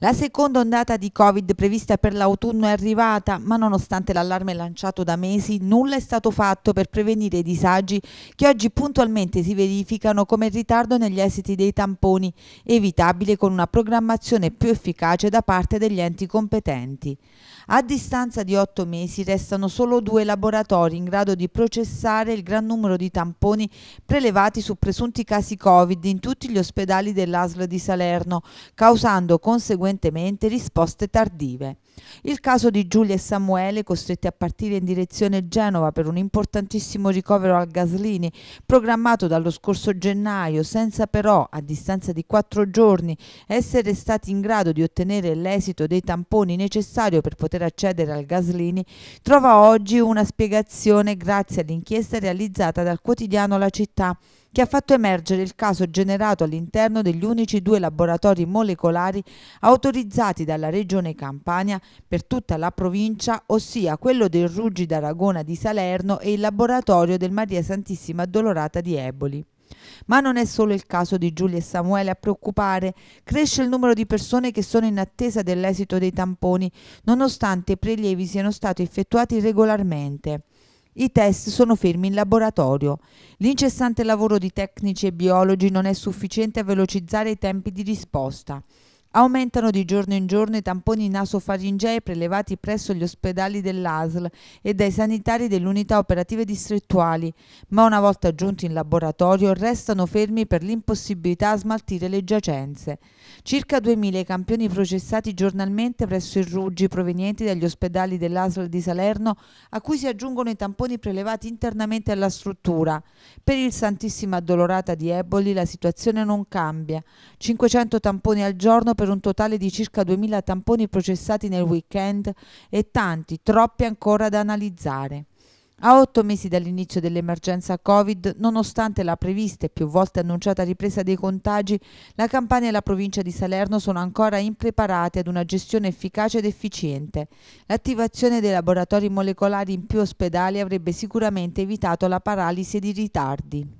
La seconda ondata di Covid prevista per l'autunno è arrivata, ma nonostante l'allarme lanciato da mesi, nulla è stato fatto per prevenire i disagi che oggi puntualmente si verificano come il ritardo negli esiti dei tamponi, evitabile con una programmazione più efficace da parte degli enti competenti. A distanza di otto mesi restano solo due laboratori in grado di processare il gran numero di tamponi prelevati su presunti casi Covid in tutti gli ospedali dell'ASL di Salerno, causando conseguenze conseguentemente risposte tardive. Il caso di Giulia e Samuele, costretti a partire in direzione Genova per un importantissimo ricovero al Gaslini, programmato dallo scorso gennaio, senza però, a distanza di quattro giorni, essere stati in grado di ottenere l'esito dei tamponi necessario per poter accedere al Gaslini, trova oggi una spiegazione grazie all'inchiesta realizzata dal quotidiano La Città che ha fatto emergere il caso generato all'interno degli unici due laboratori molecolari autorizzati autorizzati dalla Regione Campania per tutta la provincia, ossia quello del Ruggi d'Aragona di Salerno e il laboratorio del Maria Santissima Addolorata di Eboli. Ma non è solo il caso di Giulia e Samuele a preoccupare. Cresce il numero di persone che sono in attesa dell'esito dei tamponi, nonostante i prelievi siano stati effettuati regolarmente. I test sono fermi in laboratorio. L'incessante lavoro di tecnici e biologi non è sufficiente a velocizzare i tempi di risposta. Aumentano di giorno in giorno i tamponi nasofaringei prelevati presso gli ospedali dell'ASL e dai sanitari dell'unità operative distrettuali, ma una volta giunti in laboratorio restano fermi per l'impossibilità a smaltire le giacenze. Circa 2.000 campioni processati giornalmente presso i Ruggi provenienti dagli ospedali dell'ASL di Salerno, a cui si aggiungono i tamponi prelevati internamente alla struttura. Per il Santissima Addolorata di Eboli la situazione non cambia. 500 tamponi al giorno per per un totale di circa 2.000 tamponi processati nel weekend e tanti, troppi ancora da analizzare. A otto mesi dall'inizio dell'emergenza Covid, nonostante la prevista e più volte annunciata ripresa dei contagi, la Campania e la provincia di Salerno sono ancora impreparate ad una gestione efficace ed efficiente. L'attivazione dei laboratori molecolari in più ospedali avrebbe sicuramente evitato la paralisi ed i ritardi.